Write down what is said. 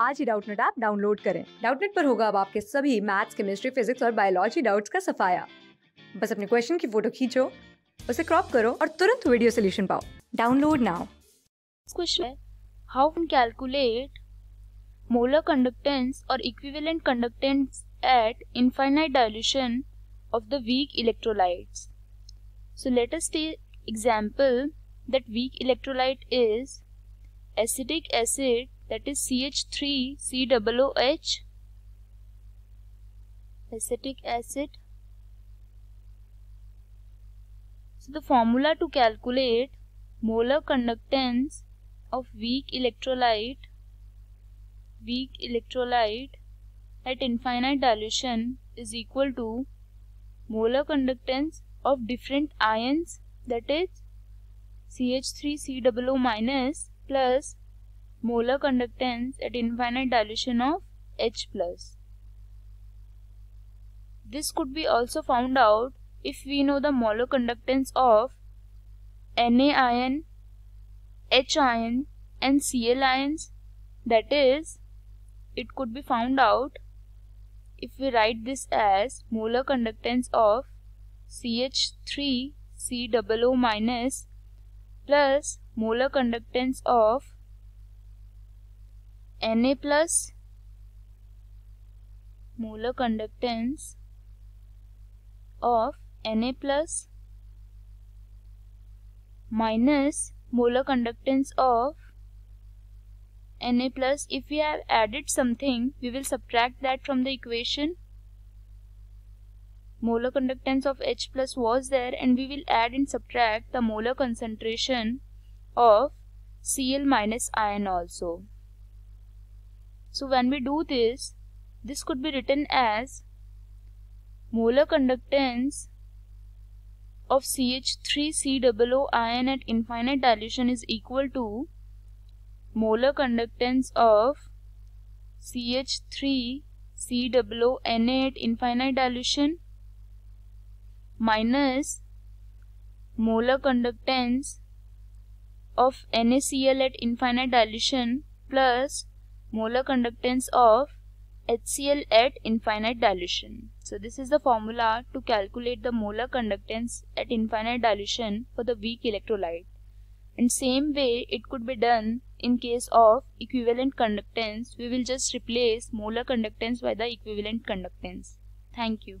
आज ही Doubtnut app download करें डाउटनेट पर होगा अब आपके सभी मैथ्स केमिस्ट्री फिजिक्स और बायोलॉजी डाउट्स का सफाया बस अपने क्वेश्चन की फोटो खींचो उसे क्रॉप करो और तुरंत वीडियो सोल्यूशन पाओ download now question how can calculate molar conductance और equivalent conductance at infinite dilution of the weak electrolytes so let us take example that weak electrolyte is acetic acid that is CH3COOH acetic acid. So the formula to calculate molar conductance of weak electrolyte weak electrolyte at infinite dilution is equal to molar conductance of different ions that is CH3COO minus plus molar conductance at infinite dilution of H+. This could be also found out if we know the molar conductance of Na ion, H ion and Cl ions that is it could be found out if we write this as molar conductance of CH3COO- plus molar conductance of Na plus molar conductance of Na plus minus molar conductance of Na plus if we have added something we will subtract that from the equation molar conductance of H plus was there and we will add and subtract the molar concentration of Cl minus ion also. So when we do this, this could be written as molar conductance of CH3COO ion at infinite dilution is equal to molar conductance of CH3COONA at infinite dilution minus molar conductance of NaCl at infinite dilution plus molar conductance of HCl at infinite dilution. So this is the formula to calculate the molar conductance at infinite dilution for the weak electrolyte. And same way it could be done in case of equivalent conductance. We will just replace molar conductance by the equivalent conductance. Thank you.